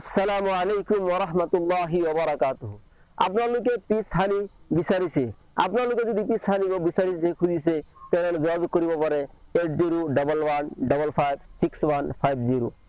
আসসালামু আলাইকুম ওরহমতুল্লাহি ওবরাকাত আপোনালোকে পিছ হানি বিচাৰিছে আপোনালোকে যদি পিছ হানিব বিচাৰিছে খুজিছে তেনেহ'লে যোগাযোগ কৰিব পাৰে eight zero' double one double five six one five zero'